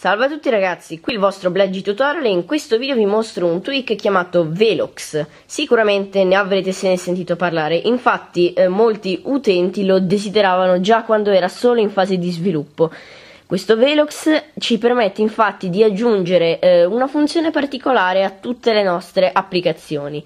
Salve a tutti ragazzi, qui il vostro Bleggy Tutorial e in questo video vi mostro un tweak chiamato Velox. Sicuramente ne avrete se ne sentito parlare, infatti eh, molti utenti lo desideravano già quando era solo in fase di sviluppo. Questo Velox ci permette infatti di aggiungere eh, una funzione particolare a tutte le nostre applicazioni.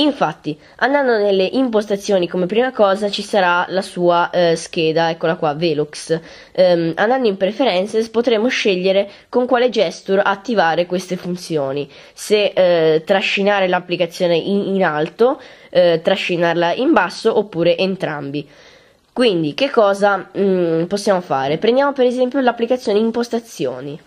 Infatti, andando nelle impostazioni come prima cosa ci sarà la sua eh, scheda, eccola qua, Velox. Um, andando in preferenze potremo scegliere con quale gesture attivare queste funzioni. Se eh, trascinare l'applicazione in, in alto, eh, trascinarla in basso oppure entrambi. Quindi, che cosa mm, possiamo fare? Prendiamo per esempio l'applicazione impostazioni.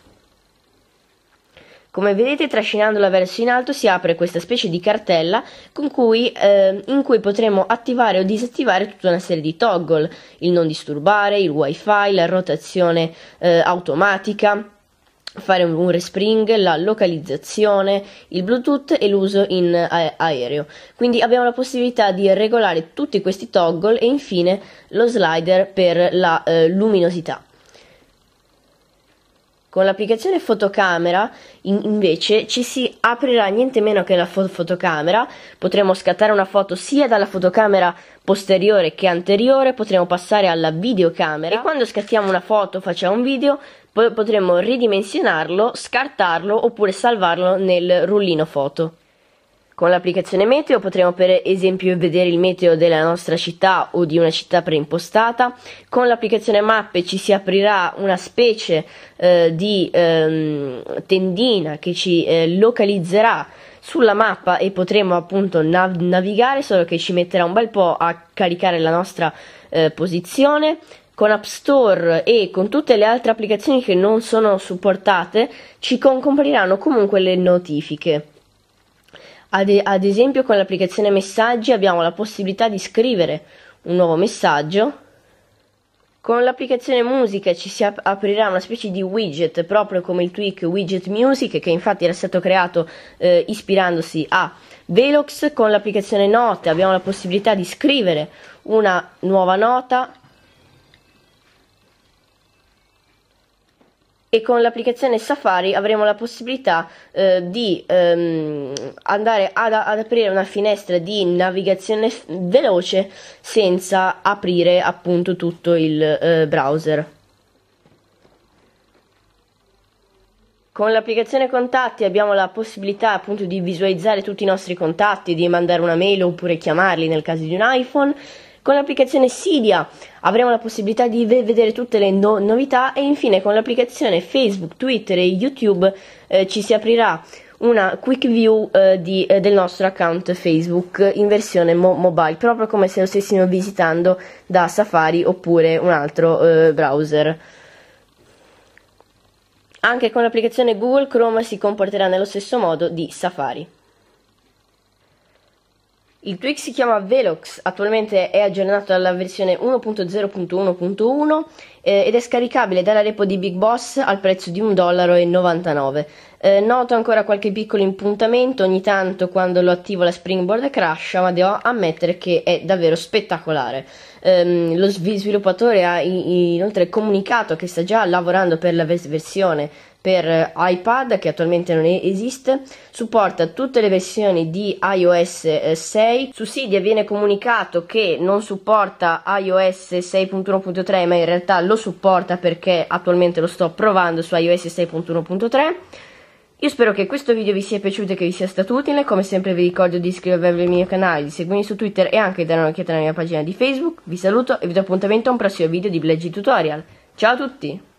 Come vedete trascinandola verso in alto si apre questa specie di cartella cui, eh, in cui potremo attivare o disattivare tutta una serie di toggle, il non disturbare, il wifi, la rotazione eh, automatica fare un respring, la localizzazione, il bluetooth e l'uso in eh, aereo. Quindi abbiamo la possibilità di regolare tutti questi toggle e infine lo slider per la eh, luminosità. Con l'applicazione fotocamera in- invece ci si aprirà niente meno che la fo- fotocamera, potremo scattare una foto sia dalla fotocamera posteriore che anteriore, potremo passare alla videocamera e quando scattiamo una foto, facciamo un video, poi potremo ridimensionarlo, scartarlo oppure salvarlo nel rullino foto. Con l'applicazione meteo potremo per esempio vedere il meteo della nostra città o di una città preimpostata, con l'applicazione mappe ci si aprirà una specie eh, di ehm, tendina che ci eh, localizzerà sulla mappa e potremo appunto nav- navigare, solo che ci metterà un bel po' a caricare la nostra eh, posizione, con App Store e con tutte le altre applicazioni che non sono supportate ci compriranno comunque le notifiche. Ad, ad esempio con l'applicazione messaggi abbiamo la possibilità di scrivere un nuovo messaggio. Con l'applicazione musica ci si ap- aprirà una specie di widget, proprio come il Tweak Widget Music, che infatti era stato creato eh, ispirandosi a Velox. Con l'applicazione note abbiamo la possibilità di scrivere una nuova nota e con l'applicazione Safari avremo la possibilità eh, di ehm, andare ad, ad, aprire una finestra di navigazione f- veloce senza aprire appunto tutto il eh, browser. Con l'applicazione contatti abbiamo la possibilità appunto di visualizzare tutti i nostri contatti, di mandare una mail oppure chiamarli nel caso di un iPhone con l'applicazione Sidia avremo la possibilità di vedere tutte le no- novità e infine con l'applicazione Facebook, Twitter e YouTube eh, ci si aprirà una quick view eh, di, eh, del nostro account Facebook in versione mo- mobile, proprio come se lo stessimo visitando da Safari oppure un altro eh, browser. Anche con l'applicazione Google Chrome si comporterà nello stesso modo di Safari. Il Twix si chiama Velox, attualmente è aggiornato alla versione 1.0.1.1 eh, ed è scaricabile dalla repo di Big Boss al prezzo di 1,99$. Eh, noto ancora qualche piccolo impuntamento ogni tanto quando lo attivo la springboard crasha, ma devo ammettere che è davvero spettacolare. Eh, lo sviluppatore ha inoltre comunicato che sta già lavorando per la versione per iPad che attualmente non esiste, supporta tutte le versioni di iOS 6. Eh, su Cydia viene comunicato che non supporta iOS 6.1.3, ma in realtà lo supporta perché attualmente lo sto provando su iOS 6.1.3. Io spero che questo video vi sia piaciuto e che vi sia stato utile, come sempre vi ricordo di iscrivervi al mio canale, di seguirmi su Twitter e anche di dare un'occhiata alla mia pagina di Facebook. Vi saluto e vi do appuntamento a un prossimo video di Bleggy Tutorial. Ciao a tutti!